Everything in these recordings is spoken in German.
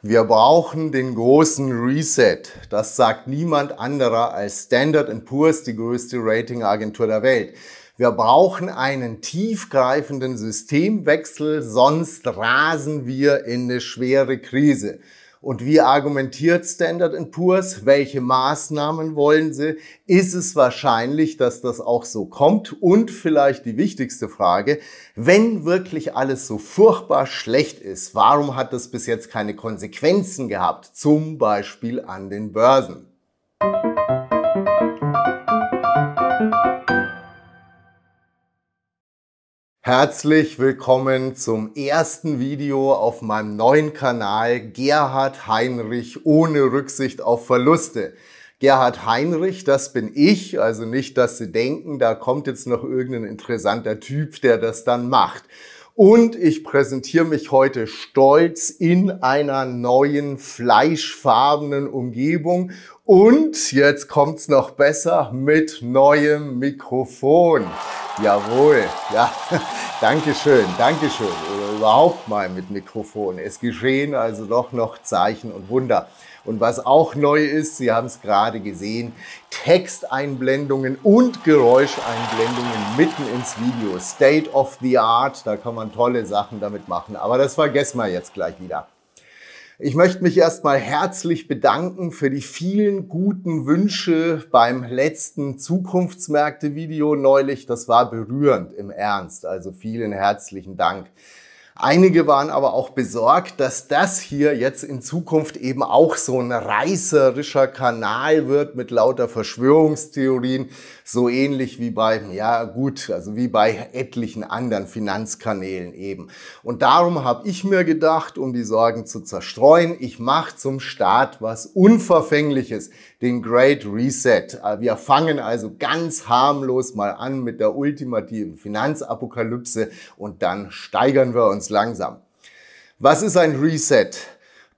Wir brauchen den großen Reset. Das sagt niemand anderer als Standard Poor's, die größte Ratingagentur der Welt. Wir brauchen einen tiefgreifenden Systemwechsel, sonst rasen wir in eine schwere Krise. Und wie argumentiert Standard Poor's? Welche Maßnahmen wollen sie? Ist es wahrscheinlich, dass das auch so kommt? Und vielleicht die wichtigste Frage, wenn wirklich alles so furchtbar schlecht ist, warum hat das bis jetzt keine Konsequenzen gehabt? Zum Beispiel an den Börsen. Herzlich willkommen zum ersten Video auf meinem neuen Kanal Gerhard Heinrich ohne Rücksicht auf Verluste. Gerhard Heinrich, das bin ich, also nicht, dass Sie denken, da kommt jetzt noch irgendein interessanter Typ, der das dann macht. Und ich präsentiere mich heute stolz in einer neuen fleischfarbenen Umgebung und jetzt kommt's noch besser mit neuem Mikrofon. Jawohl, ja, Dankeschön, Dankeschön. Oder überhaupt mal mit Mikrofon. Es geschehen also doch noch Zeichen und Wunder. Und was auch neu ist, Sie haben es gerade gesehen, Texteinblendungen und Geräuscheinblendungen mitten ins Video. State of the Art, da kann man tolle Sachen damit machen. Aber das vergessen wir jetzt gleich wieder. Ich möchte mich erstmal herzlich bedanken für die vielen guten Wünsche beim letzten Zukunftsmärkte-Video neulich. Das war berührend im Ernst. Also vielen herzlichen Dank. Einige waren aber auch besorgt, dass das hier jetzt in Zukunft eben auch so ein reißerischer Kanal wird mit lauter Verschwörungstheorien so ähnlich wie bei, ja gut, also wie bei etlichen anderen Finanzkanälen eben. Und darum habe ich mir gedacht, um die Sorgen zu zerstreuen, ich mache zum Start was Unverfängliches, den Great Reset. Äh, wir fangen also ganz harmlos mal an mit der ultimativen Finanzapokalypse und dann steigern wir uns langsam. Was ist ein Reset?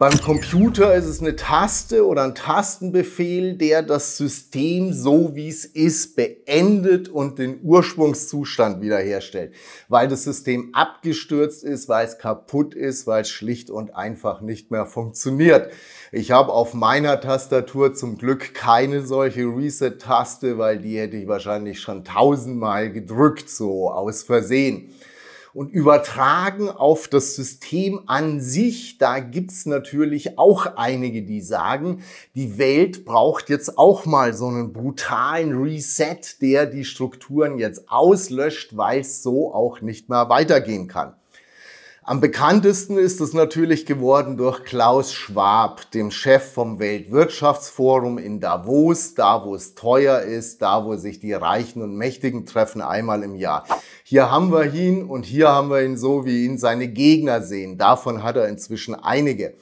Beim Computer ist es eine Taste oder ein Tastenbefehl, der das System so wie es ist beendet und den Ursprungszustand wiederherstellt, weil das System abgestürzt ist, weil es kaputt ist, weil es schlicht und einfach nicht mehr funktioniert. Ich habe auf meiner Tastatur zum Glück keine solche Reset-Taste, weil die hätte ich wahrscheinlich schon tausendmal gedrückt, so aus Versehen und übertragen auf das System an sich, da gibt's natürlich auch einige, die sagen, die Welt braucht jetzt auch mal so einen brutalen Reset, der die Strukturen jetzt auslöscht, weil es so auch nicht mehr weitergehen kann. Am bekanntesten ist es natürlich geworden durch Klaus Schwab, dem Chef vom Weltwirtschaftsforum in Davos, da wo es teuer ist, da wo sich die Reichen und Mächtigen treffen einmal im Jahr. Hier haben wir ihn und hier haben wir ihn so, wie ihn seine Gegner sehen. Davon hat er inzwischen einige.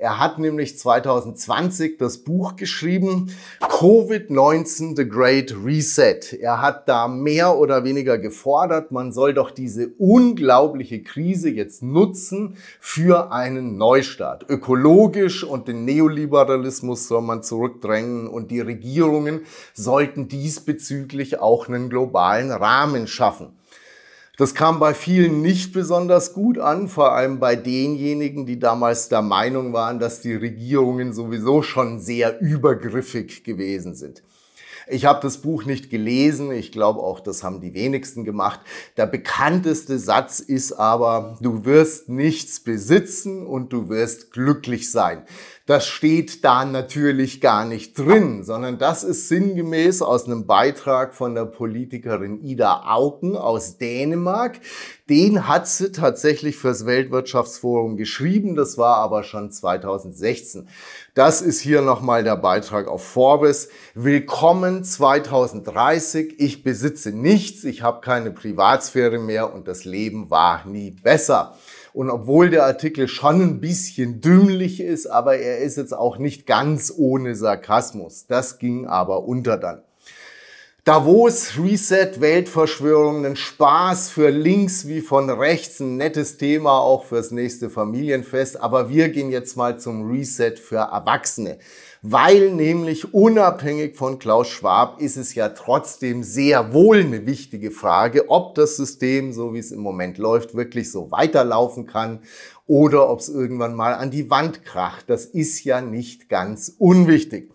Er hat nämlich 2020 das Buch geschrieben, Covid-19 The Great Reset. Er hat da mehr oder weniger gefordert, man soll doch diese unglaubliche Krise jetzt nutzen für einen Neustart. Ökologisch und den Neoliberalismus soll man zurückdrängen und die Regierungen sollten diesbezüglich auch einen globalen Rahmen schaffen. Das kam bei vielen nicht besonders gut an, vor allem bei denjenigen, die damals der Meinung waren, dass die Regierungen sowieso schon sehr übergriffig gewesen sind. Ich habe das Buch nicht gelesen, ich glaube auch, das haben die wenigsten gemacht. Der bekannteste Satz ist aber, du wirst nichts besitzen und du wirst glücklich sein. Das steht da natürlich gar nicht drin, sondern das ist sinngemäß aus einem Beitrag von der Politikerin Ida Auken aus Dänemark. Den hat sie tatsächlich fürs Weltwirtschaftsforum geschrieben, das war aber schon 2016. Das ist hier nochmal der Beitrag auf Forbes. Willkommen 2030, ich besitze nichts, ich habe keine Privatsphäre mehr und das Leben war nie besser. Und obwohl der Artikel schon ein bisschen dümmlich ist, aber er ist jetzt auch nicht ganz ohne Sarkasmus. Das ging aber unter dann. Davos, Reset, Weltverschwörung, ein Spaß für links wie von rechts, ein nettes Thema auch fürs nächste Familienfest. Aber wir gehen jetzt mal zum Reset für Erwachsene weil nämlich unabhängig von Klaus Schwab ist es ja trotzdem sehr wohl eine wichtige Frage, ob das System, so wie es im Moment läuft, wirklich so weiterlaufen kann oder ob es irgendwann mal an die Wand kracht. Das ist ja nicht ganz unwichtig.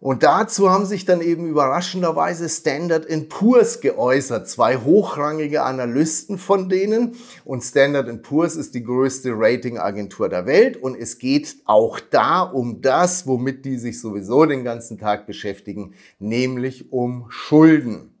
Und dazu haben sich dann eben überraschenderweise Standard Poor's geäußert, zwei hochrangige Analysten von denen. Und Standard Poor's ist die größte Ratingagentur der Welt. Und es geht auch da um das, womit die sich sowieso den ganzen Tag beschäftigen, nämlich um Schulden.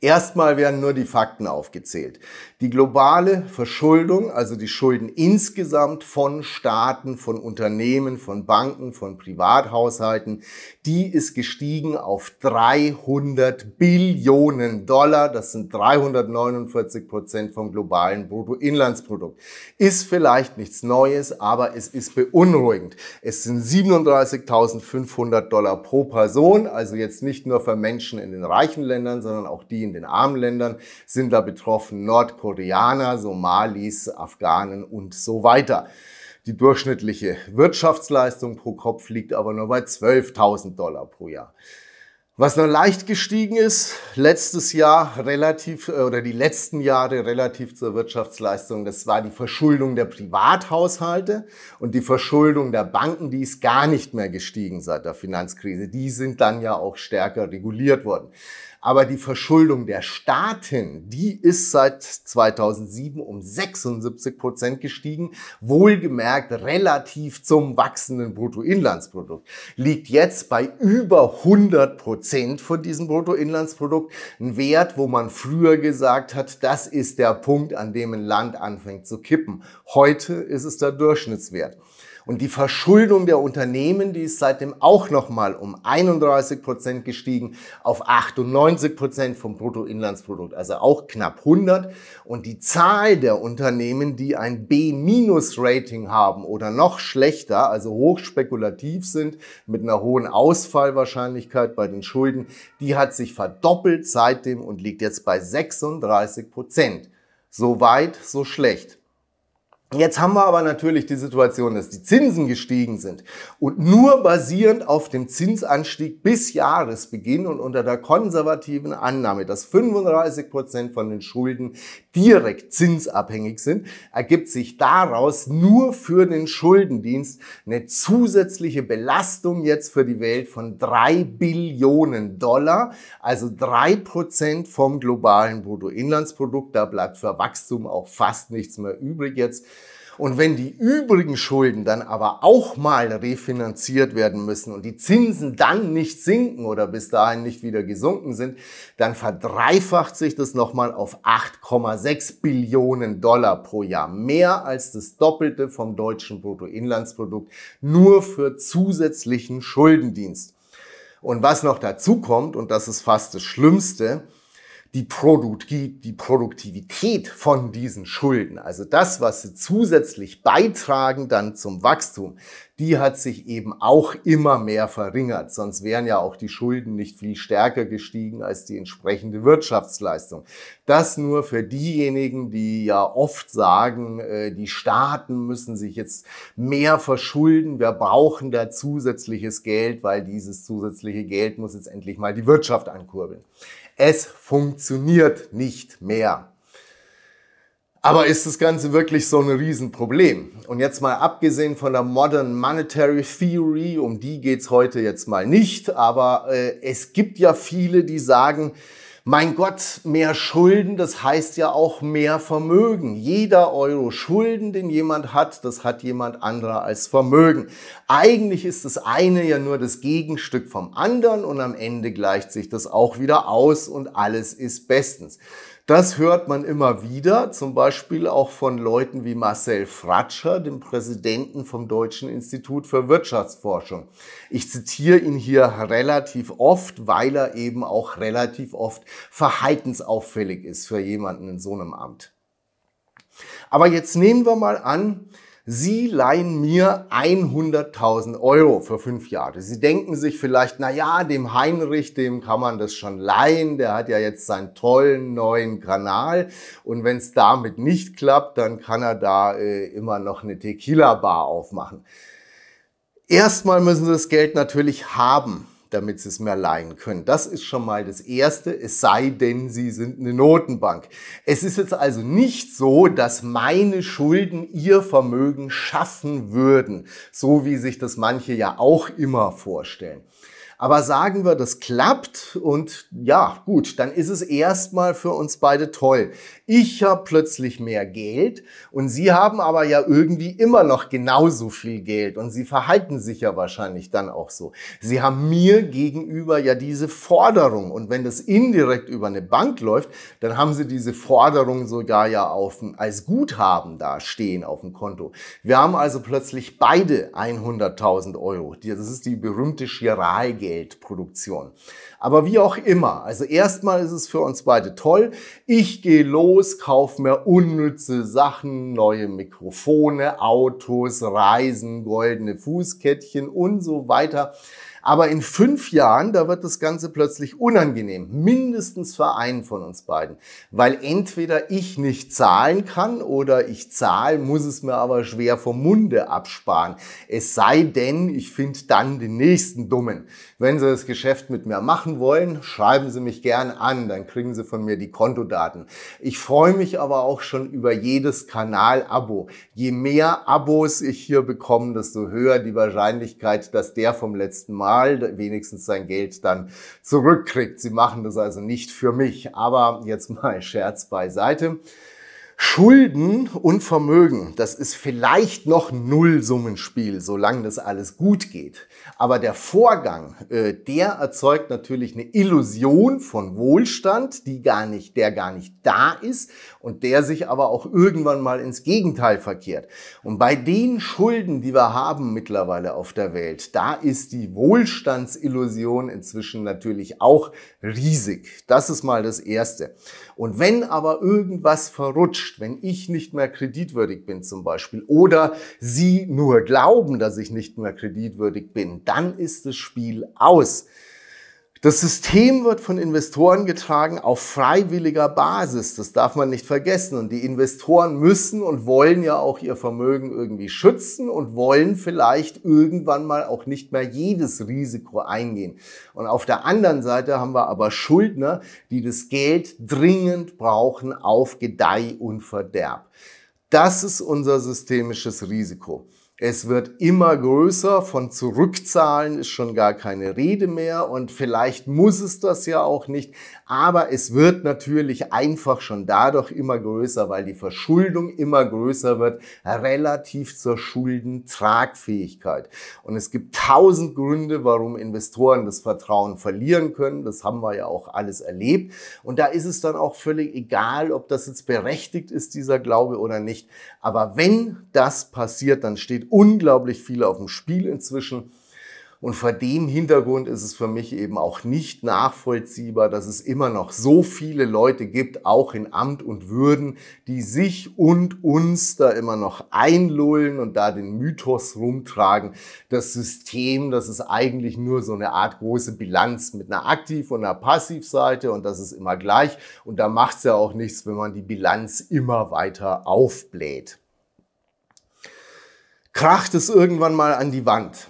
Erstmal werden nur die Fakten aufgezählt. Die globale Verschuldung, also die Schulden insgesamt von Staaten, von Unternehmen, von Banken, von Privathaushalten, die ist gestiegen auf 300 Billionen Dollar. Das sind 349 Prozent vom globalen Bruttoinlandsprodukt. Ist vielleicht nichts Neues, aber es ist beunruhigend. Es sind 37.500 Dollar pro Person, also jetzt nicht nur für Menschen in den reichen Ländern, sondern auch auch die in den armen Ländern sind da betroffen, Nordkoreaner, Somalis, Afghanen und so weiter. Die durchschnittliche Wirtschaftsleistung pro Kopf liegt aber nur bei 12.000 Dollar pro Jahr. Was noch leicht gestiegen ist, letztes Jahr relativ äh, oder die letzten Jahre relativ zur Wirtschaftsleistung, das war die Verschuldung der Privathaushalte und die Verschuldung der Banken, die ist gar nicht mehr gestiegen seit der Finanzkrise. Die sind dann ja auch stärker reguliert worden. Aber die Verschuldung der Staaten, die ist seit 2007 um 76 Prozent gestiegen, wohlgemerkt relativ zum wachsenden Bruttoinlandsprodukt. Liegt jetzt bei über 100 Prozent von diesem Bruttoinlandsprodukt. Ein Wert, wo man früher gesagt hat, das ist der Punkt, an dem ein Land anfängt zu kippen. Heute ist es der Durchschnittswert. Und die Verschuldung der Unternehmen, die ist seitdem auch nochmal um 31 Prozent gestiegen auf 98 Prozent vom Bruttoinlandsprodukt, also auch knapp 100. Und die Zahl der Unternehmen, die ein B-Rating haben oder noch schlechter, also hochspekulativ sind, mit einer hohen Ausfallwahrscheinlichkeit bei den Schulden, die hat sich verdoppelt seitdem und liegt jetzt bei 36 Prozent. So weit, so schlecht. Jetzt haben wir aber natürlich die Situation, dass die Zinsen gestiegen sind und nur basierend auf dem Zinsanstieg bis Jahresbeginn und unter der konservativen Annahme, dass 35 Prozent von den Schulden direkt zinsabhängig sind, ergibt sich daraus nur für den Schuldendienst eine zusätzliche Belastung jetzt für die Welt von drei Billionen Dollar, also drei Prozent vom globalen Bruttoinlandsprodukt. Da bleibt für Wachstum auch fast nichts mehr übrig jetzt. Und wenn die übrigen Schulden dann aber auch mal refinanziert werden müssen und die Zinsen dann nicht sinken oder bis dahin nicht wieder gesunken sind, dann verdreifacht sich das nochmal auf 8,6 Billionen Dollar pro Jahr. Mehr als das Doppelte vom deutschen Bruttoinlandsprodukt nur für zusätzlichen Schuldendienst. Und was noch dazu kommt, und das ist fast das Schlimmste, die, Produkt, die Produktivität von diesen Schulden, also das, was sie zusätzlich beitragen dann zum Wachstum, die hat sich eben auch immer mehr verringert. Sonst wären ja auch die Schulden nicht viel stärker gestiegen als die entsprechende Wirtschaftsleistung. Das nur für diejenigen, die ja oft sagen, äh, die Staaten müssen sich jetzt mehr verschulden. Wir brauchen da zusätzliches Geld, weil dieses zusätzliche Geld muss jetzt endlich mal die Wirtschaft ankurbeln. Es funktioniert nicht mehr. Aber ist das Ganze wirklich so ein Riesenproblem? Und jetzt mal abgesehen von der Modern Monetary Theory, um die geht's heute jetzt mal nicht, aber äh, es gibt ja viele, die sagen, mein Gott, mehr Schulden, das heißt ja auch mehr Vermögen. Jeder Euro Schulden, den jemand hat, das hat jemand anderer als Vermögen. Eigentlich ist das eine ja nur das Gegenstück vom anderen und am Ende gleicht sich das auch wieder aus und alles ist bestens. Das hört man immer wieder, zum Beispiel auch von Leuten wie Marcel Fratscher, dem Präsidenten vom Deutschen Institut für Wirtschaftsforschung. Ich zitiere ihn hier relativ oft, weil er eben auch relativ oft verhaltensauffällig ist für jemanden in so einem Amt. Aber jetzt nehmen wir mal an, Sie leihen mir 100.000 Euro für fünf Jahre. Sie denken sich vielleicht, na ja, dem Heinrich, dem kann man das schon leihen. Der hat ja jetzt seinen tollen neuen Kanal. Und wenn es damit nicht klappt, dann kann er da äh, immer noch eine Tequila-Bar aufmachen. Erstmal müssen Sie das Geld natürlich haben damit sie es mir leihen können. Das ist schon mal das Erste, es sei denn, sie sind eine Notenbank. Es ist jetzt also nicht so, dass meine Schulden ihr Vermögen schaffen würden, so wie sich das manche ja auch immer vorstellen. Aber sagen wir, das klappt und ja, gut, dann ist es erstmal für uns beide toll. Ich habe plötzlich mehr Geld und Sie haben aber ja irgendwie immer noch genauso viel Geld und Sie verhalten sich ja wahrscheinlich dann auch so. Sie haben mir gegenüber ja diese Forderung und wenn das indirekt über eine Bank läuft, dann haben Sie diese Forderung sogar ja auf, als Guthaben da stehen auf dem Konto. Wir haben also plötzlich beide 100.000 Euro. Das ist die berühmte Chiralgeld. Bargeldproduktion. Aber wie auch immer, also erstmal ist es für uns beide toll. Ich gehe los, kaufe mir unnütze Sachen, neue Mikrofone, Autos, Reisen, goldene Fußkettchen und so weiter. Aber in fünf Jahren, da wird das Ganze plötzlich unangenehm. Mindestens für einen von uns beiden. Weil entweder ich nicht zahlen kann oder ich zahle, muss es mir aber schwer vom Munde absparen. Es sei denn, ich finde dann den nächsten Dummen. Wenn sie das Geschäft mit mir machen machen wollen, schreiben Sie mich gern an, dann kriegen Sie von mir die Kontodaten. Ich freue mich aber auch schon über jedes Kanal-Abo. Je mehr Abos ich hier bekomme, desto höher die Wahrscheinlichkeit, dass der vom letzten Mal wenigstens sein Geld dann zurückkriegt. Sie machen das also nicht für mich. Aber jetzt mal Scherz beiseite. Schulden und Vermögen, das ist vielleicht noch Nullsummenspiel, solange das alles gut geht. Aber der Vorgang, äh, der erzeugt natürlich eine Illusion von Wohlstand, die gar nicht, der gar nicht da ist und der sich aber auch irgendwann mal ins Gegenteil verkehrt. Und bei den Schulden, die wir haben mittlerweile auf der Welt, da ist die Wohlstandsillusion inzwischen natürlich auch riesig. Das ist mal das Erste. Und wenn aber irgendwas verrutscht, täuscht, wenn ich nicht mehr kreditwürdig bin zum Beispiel oder Sie nur glauben, dass ich nicht mehr kreditwürdig bin, dann ist das Spiel aus. Das System wird von Investoren getragen auf freiwilliger Basis. Das darf man nicht vergessen. Und die Investoren müssen und wollen ja auch ihr Vermögen irgendwie schützen und wollen vielleicht irgendwann mal auch nicht mehr jedes Risiko eingehen. Und auf der anderen Seite haben wir aber Schuldner, die das Geld dringend brauchen auf Gedeih und Verderb. Das ist unser systemisches Risiko. Es wird immer größer, von Zurückzahlen ist schon gar keine Rede mehr und vielleicht muss es das ja auch nicht, aber es wird natürlich einfach schon dadurch immer größer, weil die Verschuldung immer größer wird, relativ zur Schuldentragfähigkeit. Und es gibt tausend Gründe, warum Investoren das Vertrauen verlieren können, das haben wir ja auch alles erlebt und da ist es dann auch völlig egal, ob das jetzt berechtigt ist, dieser Glaube oder nicht, aber wenn das passiert, dann steht unglaublich viel auf dem Spiel inzwischen. Und vor dem Hintergrund ist es für mich eben auch nicht nachvollziehbar, dass es immer noch so viele Leute gibt, auch in Amt und Würden, die sich und uns da immer noch einlullen und da den Mythos rumtragen. Das System, das ist eigentlich nur so eine Art große Bilanz mit einer Aktiv- und einer Passivseite und das ist immer gleich. Und da macht es ja auch nichts, wenn man die Bilanz immer weiter aufbläht kracht es irgendwann mal an die Wand.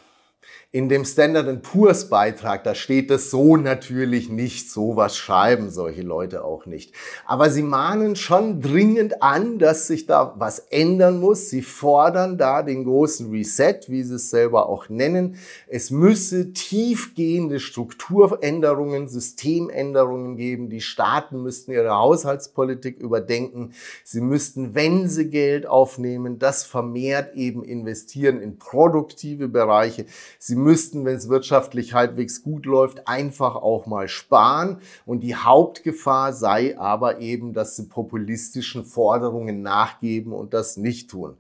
In dem Standard Poor's Beitrag, da steht das so natürlich nicht. Sowas schreiben solche Leute auch nicht. Aber sie mahnen schon dringend an, dass sich da was ändern muss. Sie fordern da den großen Reset, wie sie es selber auch nennen. Es müsse tiefgehende Strukturänderungen, Systemänderungen geben. Die Staaten müssten ihre Haushaltspolitik überdenken. Sie müssten, wenn sie Geld aufnehmen, das vermehrt eben investieren in produktive Bereiche. Sie müssten, wenn es wirtschaftlich halbwegs gut läuft, einfach auch mal sparen. Und die Hauptgefahr sei aber eben, dass sie populistischen Forderungen nachgeben und das nicht tun.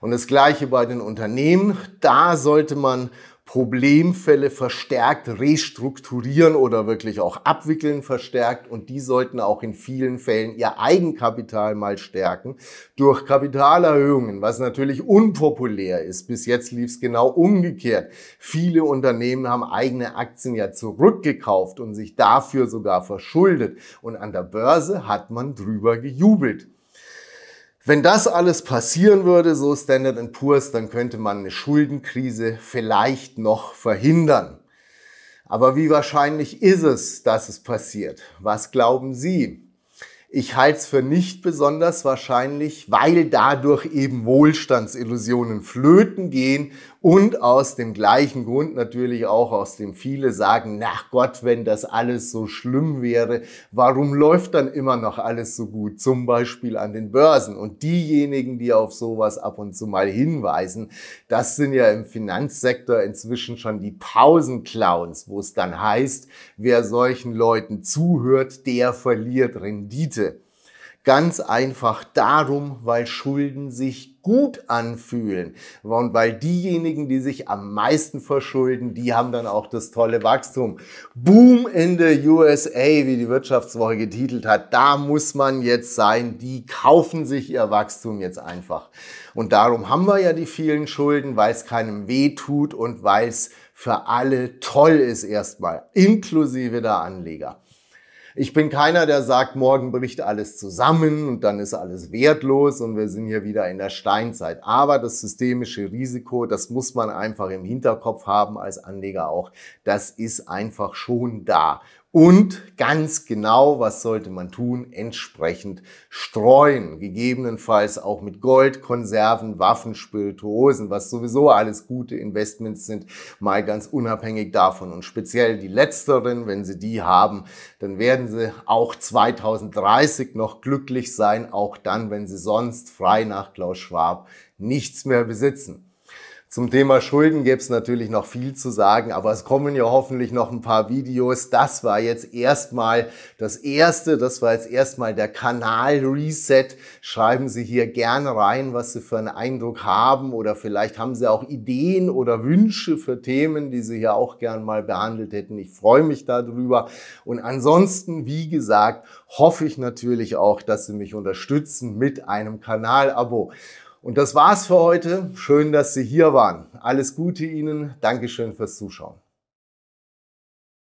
Und das gleiche bei den Unternehmen. Da sollte man Problemfälle verstärkt restrukturieren oder wirklich auch abwickeln verstärkt und die sollten auch in vielen Fällen ihr Eigenkapital mal stärken durch Kapitalerhöhungen, was natürlich unpopulär ist. Bis jetzt lief es genau umgekehrt. Viele Unternehmen haben eigene Aktien ja zurückgekauft und sich dafür sogar verschuldet und an der Börse hat man drüber gejubelt. Wenn das alles passieren würde, so Standard Poor's, dann könnte man eine Schuldenkrise vielleicht noch verhindern. Aber wie wahrscheinlich ist es, dass es passiert? Was glauben Sie? Ich halte es für nicht besonders wahrscheinlich, weil dadurch eben Wohlstandsillusionen flöten gehen und aus dem gleichen Grund natürlich auch aus dem viele sagen, nach Gott, wenn das alles so schlimm wäre, warum läuft dann immer noch alles so gut? Zum Beispiel an den Börsen. Und diejenigen, die auf sowas ab und zu mal hinweisen, das sind ja im Finanzsektor inzwischen schon die Pausenclowns, wo es dann heißt, wer solchen Leuten zuhört, der verliert Rendite. Ganz einfach darum, weil Schulden sich gut anfühlen. Und weil diejenigen, die sich am meisten verschulden, die haben dann auch das tolle Wachstum. Boom in the USA, wie die Wirtschaftswoche getitelt hat. Da muss man jetzt sein. Die kaufen sich ihr Wachstum jetzt einfach. Und darum haben wir ja die vielen Schulden, weil es keinem weh tut und weil es für alle toll ist erstmal, inklusive der Anleger. Ich bin keiner, der sagt, morgen bricht alles zusammen und dann ist alles wertlos und wir sind hier wieder in der Steinzeit. Aber das systemische Risiko, das muss man einfach im Hinterkopf haben als Anleger auch. Das ist einfach schon da und ganz genau, was sollte man tun, entsprechend streuen. Gegebenenfalls auch mit Gold, Konserven, Waffen, Spirituosen, was sowieso alles gute Investments sind, mal ganz unabhängig davon. Und speziell die letzteren, wenn Sie die haben, dann werden Sie auch 2030 noch glücklich sein, auch dann, wenn Sie sonst frei nach Klaus Schwab nichts mehr besitzen. Zum Thema Schulden gäbe es natürlich noch viel zu sagen, aber es kommen ja hoffentlich noch ein paar Videos. Das war jetzt erstmal das erste, das war jetzt erstmal der Kanal Reset. Schreiben Sie hier gerne rein, was Sie für einen Eindruck haben oder vielleicht haben Sie auch Ideen oder Wünsche für Themen, die Sie hier auch gern mal behandelt hätten. Ich freue mich darüber. Und ansonsten, wie gesagt, hoffe ich natürlich auch, dass Sie mich unterstützen mit einem Kanalabo. Und das war's für heute. Schön, dass Sie hier waren. Alles Gute Ihnen. Dankeschön fürs Zuschauen.